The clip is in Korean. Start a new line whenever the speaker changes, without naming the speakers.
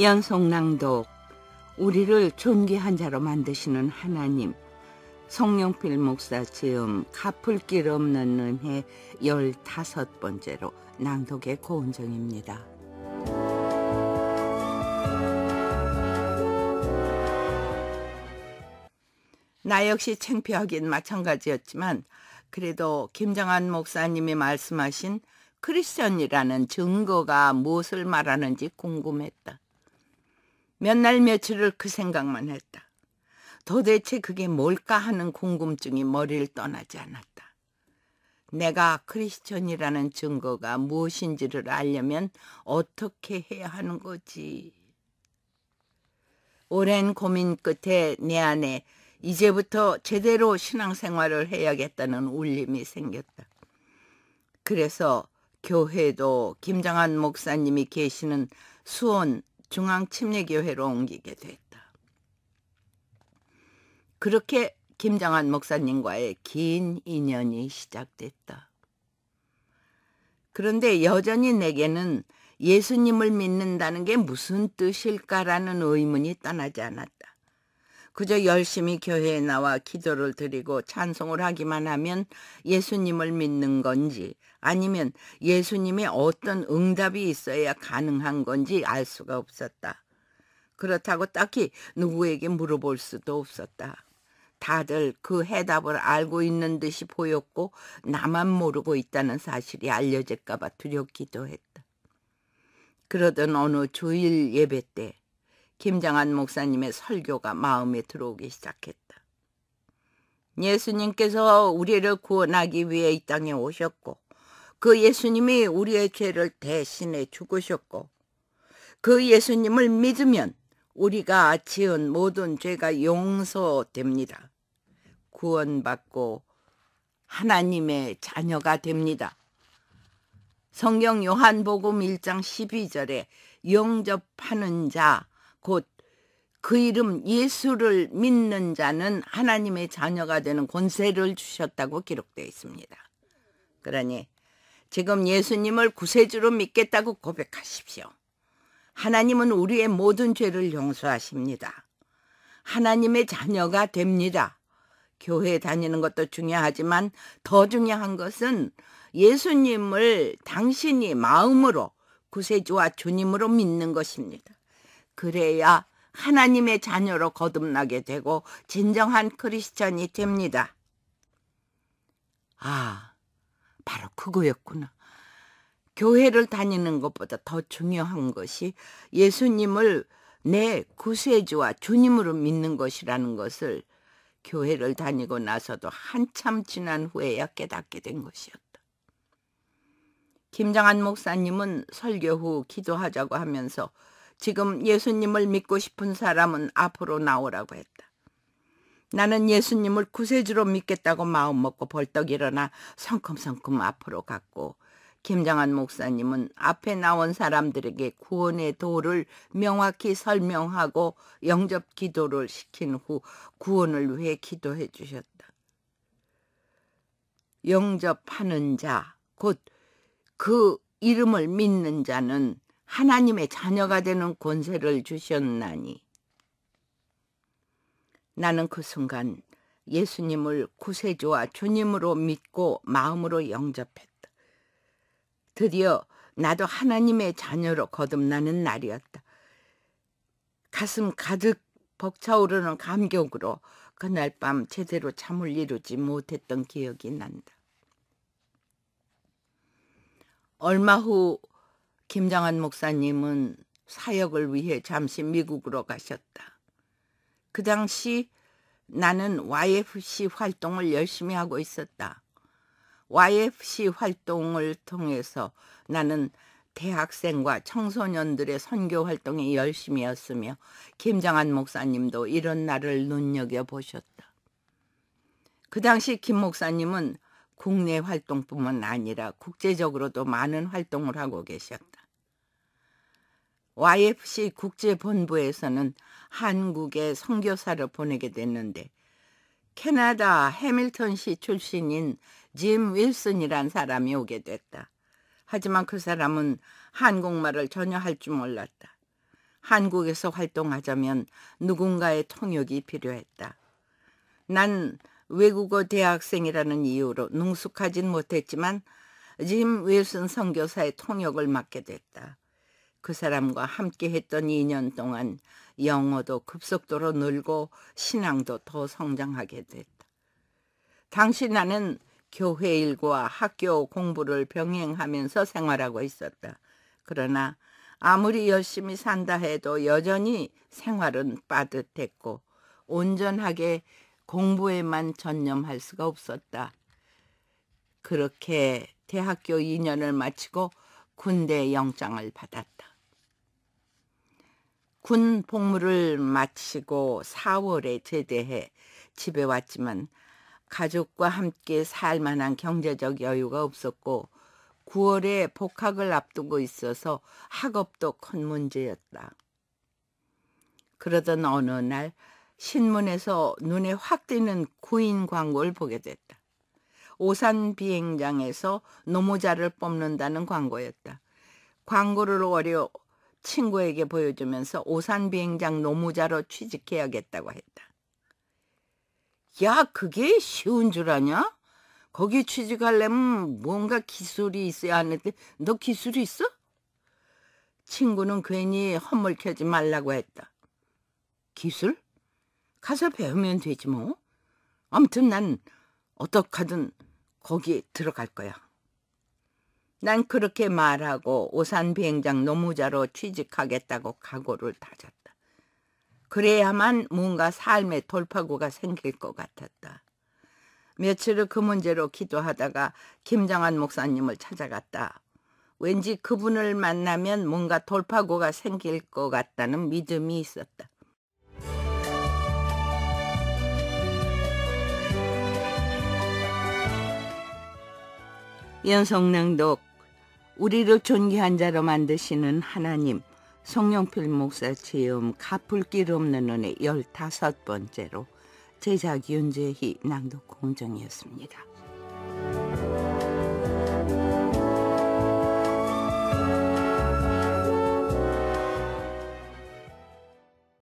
연속낭독 우리를 존귀한 자로 만드시는 하나님 성령필 목사 지음 갚을길 없는 은혜 열다섯 번째로 낭독의 고은정입니다. 나 역시 창피하긴 마찬가지였지만 그래도 김정한 목사님이 말씀하신 크리스천이라는 증거가 무엇을 말하는지 궁금했다. 몇날 며칠을 그 생각만 했다. 도대체 그게 뭘까 하는 궁금증이 머리를 떠나지 않았다. 내가 크리스천이라는 증거가 무엇인지를 알려면 어떻게 해야 하는 거지? 오랜 고민 끝에 내 안에 이제부터 제대로 신앙생활을 해야겠다는 울림이 생겼다. 그래서 교회도 김장한 목사님이 계시는 수원 중앙침례교회로 옮기게 됐다. 그렇게 김정한 목사님과의 긴 인연이 시작됐다. 그런데 여전히 내게는 예수님을 믿는다는 게 무슨 뜻일까라는 의문이 떠나지 않았다. 그저 열심히 교회에 나와 기도를 드리고 찬송을 하기만 하면 예수님을 믿는 건지 아니면 예수님의 어떤 응답이 있어야 가능한 건지 알 수가 없었다. 그렇다고 딱히 누구에게 물어볼 수도 없었다. 다들 그 해답을 알고 있는 듯이 보였고 나만 모르고 있다는 사실이 알려질까봐 두렵기도 했다. 그러던 어느 주일 예배 때 김장한 목사님의 설교가 마음에 들어오기 시작했다. 예수님께서 우리를 구원하기 위해 이 땅에 오셨고 그 예수님이 우리의 죄를 대신해 죽으셨고 그 예수님을 믿으면 우리가 지은 모든 죄가 용서됩니다. 구원받고 하나님의 자녀가 됩니다. 성경 요한복음 1장 12절에 영접하는 자 곧그 이름 예수를 믿는 자는 하나님의 자녀가 되는 권세를 주셨다고 기록되어 있습니다. 그러니 지금 예수님을 구세주로 믿겠다고 고백하십시오. 하나님은 우리의 모든 죄를 용서하십니다. 하나님의 자녀가 됩니다. 교회 다니는 것도 중요하지만 더 중요한 것은 예수님을 당신이 마음으로 구세주와 주님으로 믿는 것입니다. 그래야 하나님의 자녀로 거듭나게 되고 진정한 크리스천이 됩니다. 아, 바로 그거였구나. 교회를 다니는 것보다 더 중요한 것이 예수님을 내 구세주와 주님으로 믿는 것이라는 것을 교회를 다니고 나서도 한참 지난 후에야 깨닫게 된 것이었다. 김장한 목사님은 설교 후 기도하자고 하면서 지금 예수님을 믿고 싶은 사람은 앞으로 나오라고 했다. 나는 예수님을 구세주로 믿겠다고 마음먹고 벌떡 일어나 성큼성큼 앞으로 갔고 김정한 목사님은 앞에 나온 사람들에게 구원의 도를 명확히 설명하고 영접 기도를 시킨 후 구원을 위해 기도해 주셨다. 영접하는 자, 곧 그 이름을 믿는 자는 하나님의 자녀가 되는 권세를 주셨나니 나는 그 순간 예수님을 구세주와 주님으로 믿고 마음으로 영접했다. 드디어 나도 하나님의 자녀로 거듭나는 날이었다. 가슴 가득 벅차오르는 감격으로 그날 밤 제대로 잠을 이루지 못했던 기억이 난다. 얼마 후 김장한 목사님은 사역을 위해 잠시 미국으로 가셨다. 그 당시 나는 YFC 활동을 열심히 하고 있었다. YFC 활동을 통해서 나는 대학생과 청소년들의 선교 활동에 열심이었으며 김장한 목사님도 이런 나를 눈여겨 보셨다. 그 당시 김 목사님은 국내 활동뿐만 아니라 국제적으로도 많은 활동을 하고 계셨다. YFC 국제본부에서는 한국에 선교사를 보내게 됐는데 캐나다 해밀턴시 출신인 짐 윌슨이란 사람이 오게 됐다. 하지만 그 사람은 한국말을 전혀 할 줄 몰랐다. 한국에서 활동하자면 누군가의 통역이 필요했다. 난 외국어 대학생이라는 이유로 능숙하진 못했지만 짐 윌슨 선교사의 통역을 맡게 됐다. 그 사람과 함께 했던 2년 동안 영어도 급속도로 늘고 신앙도 더 성장하게 됐다. 당시 나는 교회 일과 학교 공부를 병행하면서 생활하고 있었다. 그러나 아무리 열심히 산다 해도 여전히 생활은 빠듯했고 온전하게 공부에만 전념할 수가 없었다. 그렇게 대학교 2년을 마치고 군대 영장을 받았다. 군 복무를 마치고 4월에 제대해 집에 왔지만 가족과 함께 살 만한 경제적 여유가 없었고 9월에 복학을 앞두고 있어서 학업도 큰 문제였다. 그러던 어느 날 신문에서 눈에 확 띄는 구인 광고를 보게 됐다. 오산 비행장에서 노모자를 뽑는다는 광고였다. 광고를 어려 친구에게 보여주면서 오산 비행장 노무자로 취직해야겠다고 했다. 야, 그게 쉬운 줄 아냐? 거기 취직하려면 뭔가 기술이 있어야 하는데 너 기술이 있어? 친구는 괜히 허물켜지 말라고 했다. 기술? 가서 배우면 되지 뭐. 아무튼 난 어떡하든 거기 들어갈 거야. 난 그렇게 말하고 오산 비행장 노무자로 취직하겠다고 각오를 다졌다. 그래야만 뭔가 삶의 돌파구가 생길 것 같았다. 며칠을 그 문제로 기도하다가 김장한 목사님을 찾아갔다. 왠지 그분을 만나면 뭔가 돌파구가 생길 것 같다는 믿음이 있었다. 연성낭독 우리를 존귀한 자로 만드시는 하나님 송영필 목사 체험 갚을 길 없는 은혜 열다섯 번째로 제작 윤재희 낭독 공정이었습니다.